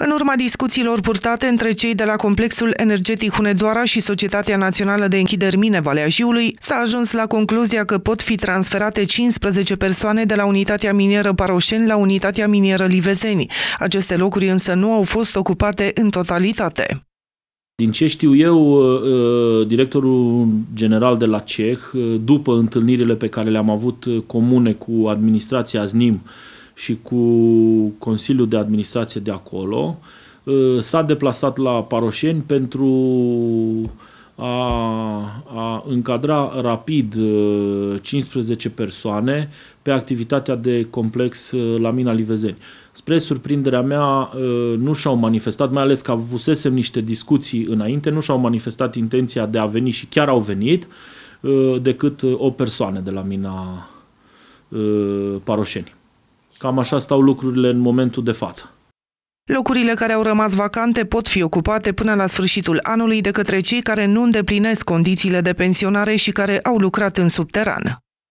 În urma discuțiilor purtate între cei de la Complexul Energetic Hunedoara și Societatea Națională de Închideri Mine Valea Jiului, s-a ajuns la concluzia că pot fi transferate 15 persoane de la Unitatea Minieră Paroșeni la Unitatea Minieră Livezeni. Aceste locuri însă nu au fost ocupate în totalitate. Din ce știu eu, uh, uh, directorul general de la CEH, uh, după întâlnirile pe care le-am avut comune cu administrația ZNIM, și cu Consiliul de Administrație de acolo, ă, s-a deplasat la Paroșeni pentru a, a încadra rapid 15 ă, persoane pe activitatea de complex ă, la mina Livezeni. Spre surprinderea mea, nu și-au manifestat, mai ales că avusesem niște discuții înainte, nu și-au manifestat intenția de a veni și chiar au venit, decât o persoană de la mina Paroșeni. Cam așa stau lucrurile în momentul de față. Locurile care au rămas vacante pot fi ocupate până la sfârșitul anului de către cei care nu îndeplinesc condițiile de pensionare și care au lucrat în subteran.